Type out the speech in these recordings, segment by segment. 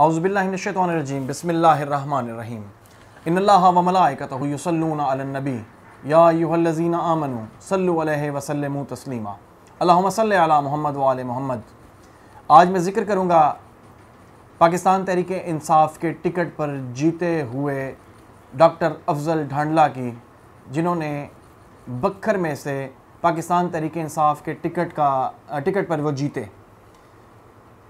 अउज़बिल्लाशतरजीम बसमीम इनलामलाकतुसलनबी याजीन आमन सल वसलम तस्लिमा अल्लाम अला मोहम्मद वाल मोहम्मद आज मैं ज़िक्र करूँगा पाकिस्तान तहरीक इंसाफ के टिकट पर जीते हुए डॉक्टर अफजल ढांडला की जिन्होंने बखर में से पाकिस्तान तहरीक इंसाफ के टिकट का टिकट पर वो जीते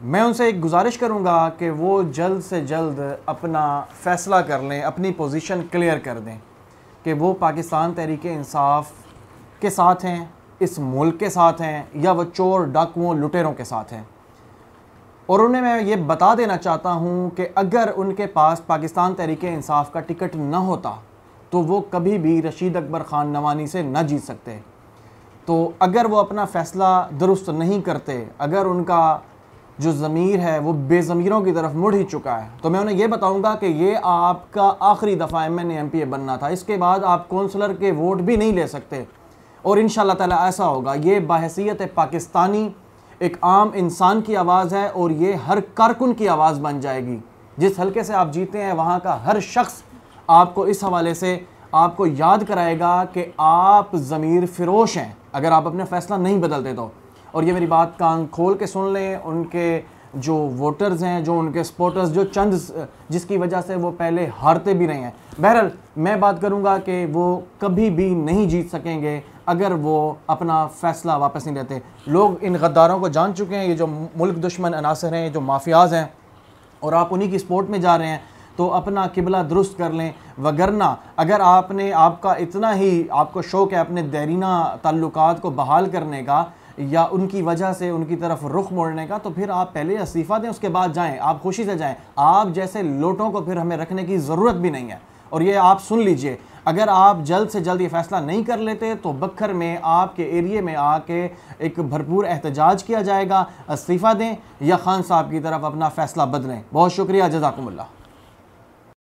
मैं उनसे एक गुजारिश करूंगा कि वो जल्द से जल्द अपना फ़ैसला कर लें अपनी पोजीशन क्लियर कर दें कि वो पाकिस्तान तहरीक इंसाफ के साथ हैं इस मुल्क के साथ हैं या वो चोर डाकुओं लुटेरों के साथ हैं और उन्हें मैं ये बता देना चाहता हूँ कि अगर उनके पास पाकिस्तान तहरीक इंसाफ का टिकट ना होता तो वो कभी भी रशीद अकबर ख़ान नवानी से ना जीत सकते तो अगर वो अपना फ़ैसला दुरुस्त नहीं करते अगर उनका जो ज़मीर है वो बेज़मीरों की तरफ मुड़ ही चुका है तो मैं उन्हें यह बताऊंगा कि ये आपका आखिरी दफ़ा M N M P A बनना था इसके बाद आप कौंसलर के वोट भी नहीं ले सकते और इन ताला ऐसा होगा ये बाहसीत पाकिस्तानी एक आम इंसान की आवाज़ है और ये हर कारकुन की आवाज़ बन जाएगी जिस हल्के से आप जीते हैं वहाँ का हर शख्स आपको इस हवाले से आपको याद कराएगा कि आप ज़मीर फरोश हैं अगर आप अपना फ़ैसला नहीं बदलते तो और ये मेरी बात कान खोल के सुन लें उनके जो वोटर्स हैं जो उनके सपोर्टर्स जो चंद जिसकी वजह से वो पहले हारते भी रहे हैं बहरहाल मैं बात करूंगा कि वो कभी भी नहीं जीत सकेंगे अगर वो अपना फ़ैसला वापस नहीं लेते लोग इन गद्दारों को जान चुके हैं ये जो मुल्क दुश्मन अनासर हैं जो माफियाज हैं और आप उन्हीं की सपोर्ट में जा रहे हैं तो अपना किबला दुरुस्त कर लें वगरना अगर आपने आपका इतना ही आपको शौक़ है अपने देरीना तल्लुक को बहाल करने का या उनकी वजह से उनकी तरफ रुख मोड़ने का तो फिर आप पहले इस्तीफ़ा दें उसके बाद जाएं आप खुशी से जाएं आप जैसे लोटों को फिर हमें रखने की ज़रूरत भी नहीं है और ये आप सुन लीजिए अगर आप जल्द से जल्द ये फैसला नहीं कर लेते तो बखर में आपके एरिए में आके एक भरपूर एहतजाज किया जाएगा इस्तीफ़ा दें या खान साहब की तरफ अपना फ़ैसला बदलें बहुत शुक्रिया जजाकमल्ला